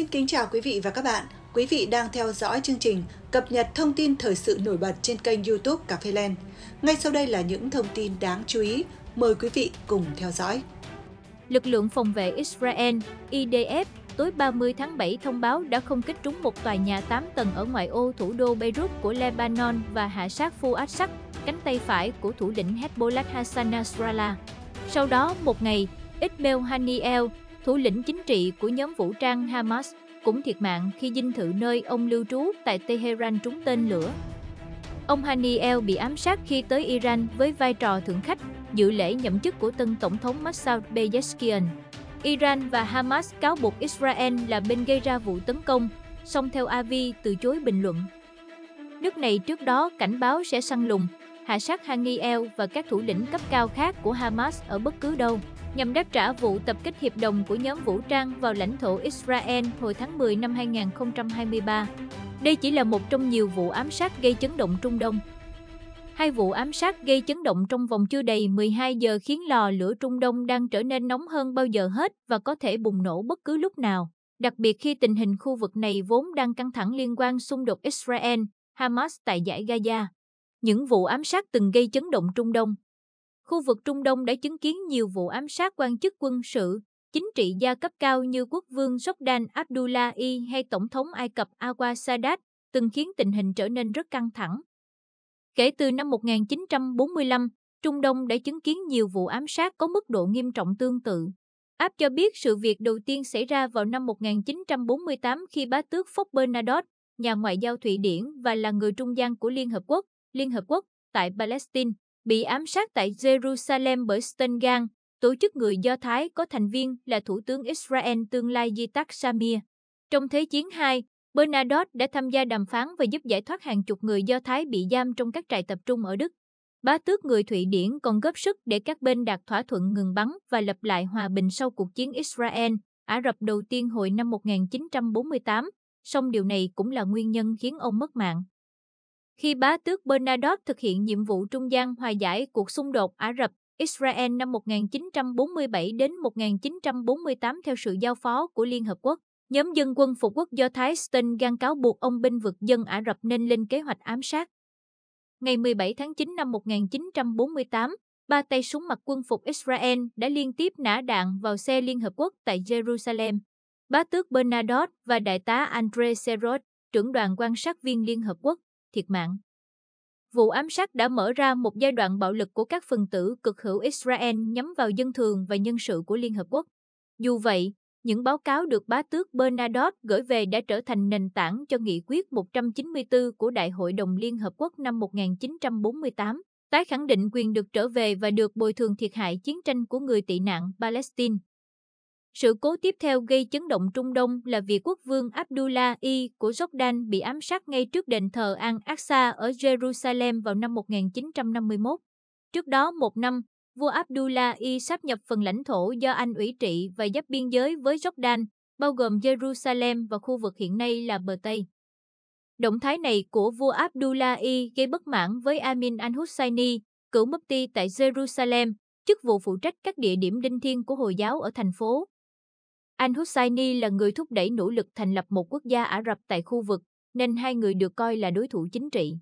Xin kính chào quý vị và các bạn. Quý vị đang theo dõi chương trình cập nhật thông tin thời sự nổi bật trên kênh YouTube Cà Phê Len. Ngay sau đây là những thông tin đáng chú ý. Mời quý vị cùng theo dõi. Lực lượng phòng vệ Israel, IDF, tối 30 tháng 7 thông báo đã không kích trúng một tòa nhà 8 tầng ở ngoại ô thủ đô Beirut của Lebanon và hạ sát Fuad Sắc, cánh tay phải của thủ lĩnh Hezbollah Hassan Nasrallah. Sau đó, một ngày, Ismail Haniel, thủ lĩnh chính trị của nhóm vũ trang Hamas, cũng thiệt mạng khi dinh thự nơi ông lưu trú tại Tehran trúng tên lửa. Ông Haniel bị ám sát khi tới Iran với vai trò thượng khách, dự lễ nhậm chức của tân tổng thống Massoud Pezeshkian. Iran và Hamas cáo buộc Israel là bên gây ra vụ tấn công, song theo Avi từ chối bình luận. Nước này trước đó cảnh báo sẽ săn lùng, hạ sát Haniel và các thủ lĩnh cấp cao khác của Hamas ở bất cứ đâu nhằm đáp trả vụ tập kích hiệp đồng của nhóm vũ trang vào lãnh thổ Israel hồi tháng 10 năm 2023. Đây chỉ là một trong nhiều vụ ám sát gây chấn động Trung Đông. Hai vụ ám sát gây chấn động trong vòng chưa đầy 12 giờ khiến lò lửa Trung Đông đang trở nên nóng hơn bao giờ hết và có thể bùng nổ bất cứ lúc nào, đặc biệt khi tình hình khu vực này vốn đang căng thẳng liên quan xung đột Israel, Hamas tại giải Gaza. Những vụ ám sát từng gây chấn động Trung Đông, Khu vực Trung Đông đã chứng kiến nhiều vụ ám sát quan chức quân sự, chính trị gia cấp cao như quốc vương Jordan Abdullahi hay tổng thống Ai Cập Awa Sadat từng khiến tình hình trở nên rất căng thẳng. Kể từ năm 1945, Trung Đông đã chứng kiến nhiều vụ ám sát có mức độ nghiêm trọng tương tự. Áp cho biết sự việc đầu tiên xảy ra vào năm 1948 khi bá tước Phốc Bernadotte, nhà ngoại giao Thụy Điển và là người trung gian của Liên Hợp Quốc, Liên Hợp Quốc tại Palestine, bị ám sát tại Jerusalem bởi Stungan, tổ chức người Do Thái có thành viên là Thủ tướng Israel tương lai Yitzhak Shamir. Trong Thế chiến II, Bernadotte đã tham gia đàm phán và giúp giải thoát hàng chục người Do Thái bị giam trong các trại tập trung ở Đức. Bá tước người Thụy Điển còn góp sức để các bên đạt thỏa thuận ngừng bắn và lập lại hòa bình sau cuộc chiến Israel, Ả Rập đầu tiên hồi năm 1948, song điều này cũng là nguyên nhân khiến ông mất mạng khi bá tước Bernadotte thực hiện nhiệm vụ trung gian hòa giải cuộc xung đột Ả Rập Israel năm 1947 đến 1948 theo sự giao phó của Liên Hợp Quốc. Nhóm dân quân phục quốc do Thái Stin gan cáo buộc ông binh vực dân Ả Rập nên lên kế hoạch ám sát. Ngày 17 tháng 9 năm 1948, ba tay súng mặc quân phục Israel đã liên tiếp nã đạn vào xe Liên Hợp Quốc tại Jerusalem. Bá tước Bernadotte và đại tá Andre Serot, trưởng đoàn quan sát viên Liên Hợp Quốc, thiệt mạng. Vụ ám sát đã mở ra một giai đoạn bạo lực của các phần tử cực hữu Israel nhắm vào dân thường và nhân sự của Liên Hợp Quốc. Dù vậy, những báo cáo được bá tước Bernadotte gửi về đã trở thành nền tảng cho nghị quyết 194 của Đại hội đồng Liên Hợp Quốc năm 1948, tái khẳng định quyền được trở về và được bồi thường thiệt hại chiến tranh của người tị nạn Palestine. Sự cố tiếp theo gây chấn động Trung Đông là việc quốc vương Abdullah I của Jordan bị ám sát ngay trước đền thờ Al-Aqsa ở Jerusalem vào năm 1951. Trước đó một năm, vua Abdullah I sáp nhập phần lãnh thổ do Anh ủy trị và giáp biên giới với Jordan, bao gồm Jerusalem và khu vực hiện nay là bờ Tây. Động thái này của vua Abdullah I gây bất mãn với Amin al-Husseini, cựu mufti tại Jerusalem, chức vụ phụ trách các địa điểm đinh thiêng của Hồi giáo ở thành phố, anh Husseini là người thúc đẩy nỗ lực thành lập một quốc gia Ả Rập tại khu vực, nên hai người được coi là đối thủ chính trị.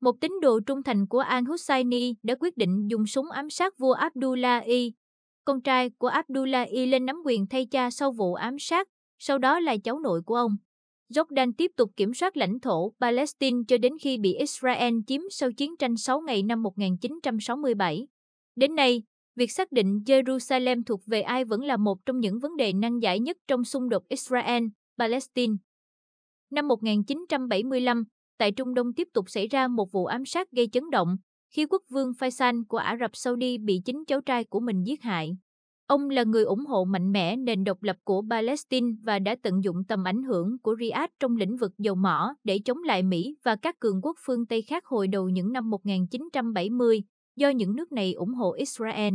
Một tín đồ trung thành của Anh Husseini đã quyết định dùng súng ám sát vua Abdullah I. Con trai của Abdullah I lên nắm quyền thay cha sau vụ ám sát, sau đó là cháu nội của ông. Jordan tiếp tục kiểm soát lãnh thổ Palestine cho đến khi bị Israel chiếm sau chiến tranh 6 ngày năm 1967. Đến nay, Việc xác định Jerusalem thuộc về ai vẫn là một trong những vấn đề nan giải nhất trong xung đột Israel-Palestine. Năm 1975, tại Trung Đông tiếp tục xảy ra một vụ ám sát gây chấn động khi quốc vương Faisal của Ả Rập Saudi bị chính cháu trai của mình giết hại. Ông là người ủng hộ mạnh mẽ nền độc lập của Palestine và đã tận dụng tầm ảnh hưởng của Riyadh trong lĩnh vực dầu mỏ để chống lại Mỹ và các cường quốc phương Tây khác hồi đầu những năm 1970 do những nước này ủng hộ Israel.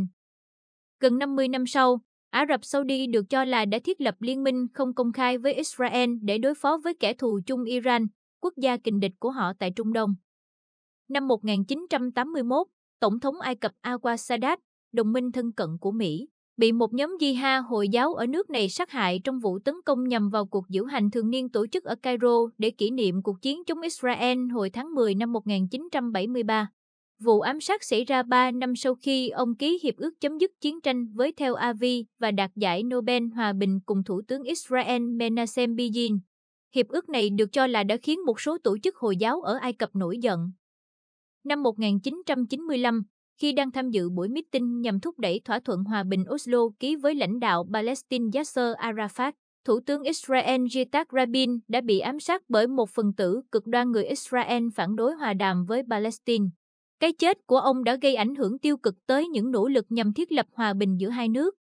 Gần 50 năm sau, Ả Rập Saudi được cho là đã thiết lập liên minh không công khai với Israel để đối phó với kẻ thù chung Iran, quốc gia kình địch của họ tại Trung Đông. Năm 1981, Tổng thống Ai Cập Anwar Sadat, đồng minh thân cận của Mỹ, bị một nhóm Jihad Hồi giáo ở nước này sát hại trong vụ tấn công nhằm vào cuộc diễu hành thường niên tổ chức ở Cairo để kỷ niệm cuộc chiến chống Israel hồi tháng 10 năm 1973. Vụ ám sát xảy ra 3 năm sau khi ông ký hiệp ước chấm dứt chiến tranh với Tel Aviv và đạt giải Nobel Hòa bình cùng Thủ tướng Israel Menachem Begin. Hiệp ước này được cho là đã khiến một số tổ chức Hồi giáo ở Ai Cập nổi giận. Năm 1995, khi đang tham dự buổi meeting nhằm thúc đẩy thỏa thuận hòa bình Oslo ký với lãnh đạo Palestine Yasser Arafat, Thủ tướng Israel Yitzhak Rabin đã bị ám sát bởi một phần tử cực đoan người Israel phản đối hòa đàm với Palestine. Cái chết của ông đã gây ảnh hưởng tiêu cực tới những nỗ lực nhằm thiết lập hòa bình giữa hai nước.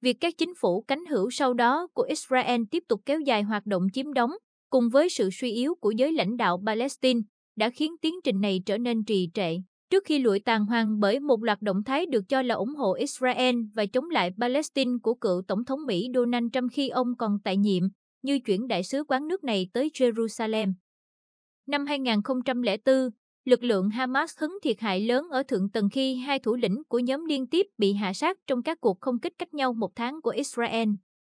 Việc các chính phủ cánh hữu sau đó của Israel tiếp tục kéo dài hoạt động chiếm đóng, cùng với sự suy yếu của giới lãnh đạo Palestine, đã khiến tiến trình này trở nên trì trệ. Trước khi lụi tàn hoàng bởi một loạt động thái được cho là ủng hộ Israel và chống lại Palestine của cựu Tổng thống Mỹ Donald Trump khi ông còn tại nhiệm, như chuyển đại sứ quán nước này tới Jerusalem. Năm 2004, lực lượng Hamas hứng thiệt hại lớn ở thượng tầng khi hai thủ lĩnh của nhóm liên tiếp bị hạ sát trong các cuộc không kích cách nhau một tháng của Israel.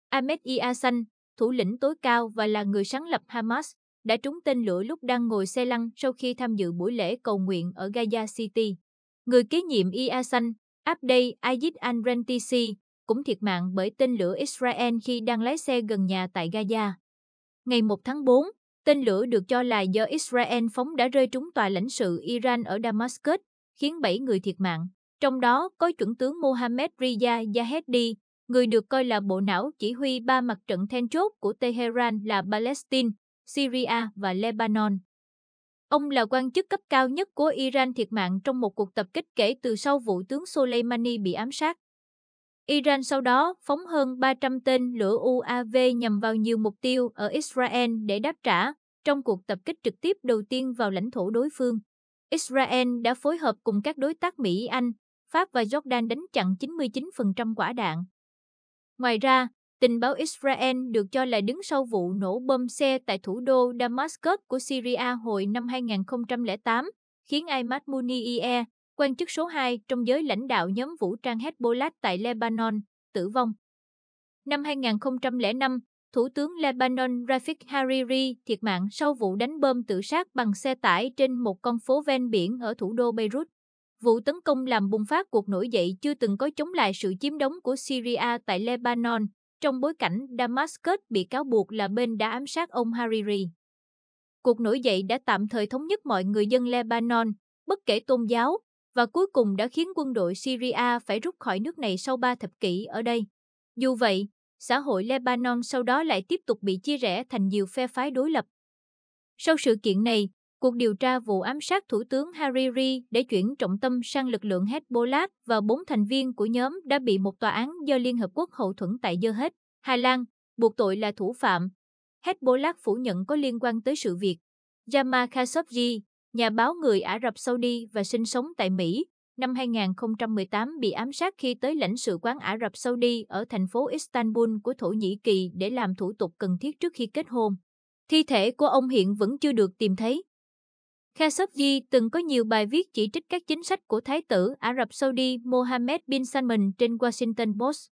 Ahmed Yassin, thủ lĩnh tối cao và là người sáng lập Hamas, đã trúng tên lửa lúc đang ngồi xe lăn sau khi tham dự buổi lễ cầu nguyện ở Gaza City. Người kế nhiệm Yassin, Abdel Aziz al-Rantisi, cũng thiệt mạng bởi tên lửa Israel khi đang lái xe gần nhà tại Gaza. Ngày 1 tháng 4, Tên lửa được cho là do Israel phóng đã rơi trúng tòa lãnh sự Iran ở Damascus, khiến 7 người thiệt mạng. Trong đó có chuẩn tướng Mohammed Riza Zahedi, người được coi là bộ não chỉ huy ba mặt trận then chốt của Tehran là Palestine, Syria và Lebanon. Ông là quan chức cấp cao nhất của Iran thiệt mạng trong một cuộc tập kích kể từ sau vụ tướng Soleimani bị ám sát. Iran sau đó phóng hơn 300 tên lửa UAV nhằm vào nhiều mục tiêu ở Israel để đáp trả trong cuộc tập kích trực tiếp đầu tiên vào lãnh thổ đối phương. Israel đã phối hợp cùng các đối tác Mỹ, Anh, Pháp và Jordan đánh chặn 99% quả đạn. Ngoài ra, tình báo Israel được cho là đứng sau vụ nổ bom xe tại thủ đô Damascus của Syria hồi năm 2008, khiến Ahmad Muniye, Quan chức số 2 trong giới lãnh đạo nhóm vũ trang Hezbollah tại Lebanon, tử vong. Năm 2005, Thủ tướng Lebanon Rafik Hariri thiệt mạng sau vụ đánh bom tự sát bằng xe tải trên một con phố ven biển ở thủ đô Beirut. Vụ tấn công làm bùng phát cuộc nổi dậy chưa từng có chống lại sự chiếm đóng của Syria tại Lebanon, trong bối cảnh Damascus bị cáo buộc là bên đã ám sát ông Hariri. Cuộc nổi dậy đã tạm thời thống nhất mọi người dân Lebanon, bất kể tôn giáo, và cuối cùng đã khiến quân đội Syria phải rút khỏi nước này sau ba thập kỷ ở đây. Dù vậy, xã hội Lebanon sau đó lại tiếp tục bị chia rẽ thành nhiều phe phái đối lập. Sau sự kiện này, cuộc điều tra vụ ám sát Thủ tướng Hariri để chuyển trọng tâm sang lực lượng Hezbollah và bốn thành viên của nhóm đã bị một tòa án do Liên Hợp Quốc hậu thuẫn tại Dơ Hết, Hà Lan, buộc tội là thủ phạm. Hezbollah phủ nhận có liên quan tới sự việc. Yama Khashoggi, nhà báo người Ả Rập Saudi và sinh sống tại Mỹ, năm 2018 bị ám sát khi tới lãnh sự quán Ả Rập Saudi ở thành phố Istanbul của Thổ Nhĩ Kỳ để làm thủ tục cần thiết trước khi kết hôn. Thi thể của ông hiện vẫn chưa được tìm thấy. Khashoggi từng có nhiều bài viết chỉ trích các chính sách của Thái tử Ả Rập Saudi Mohammed bin Salman trên Washington Post.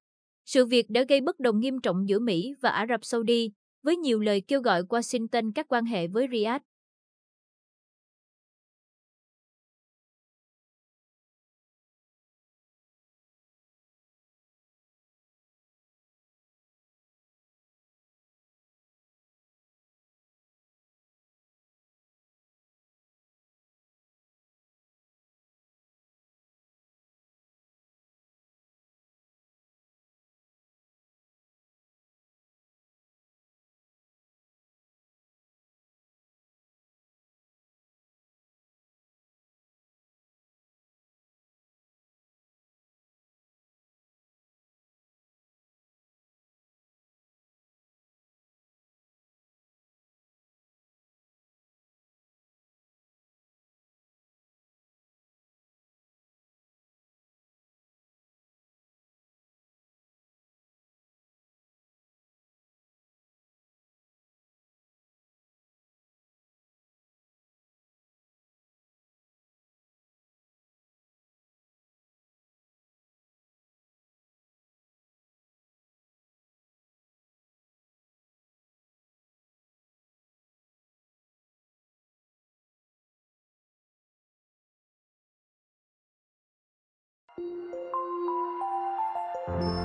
Sự việc đã gây bất đồng nghiêm trọng giữa Mỹ và Ả Rập Saudi, với nhiều lời kêu gọi Washington các quan hệ với Riyadh. Thank you.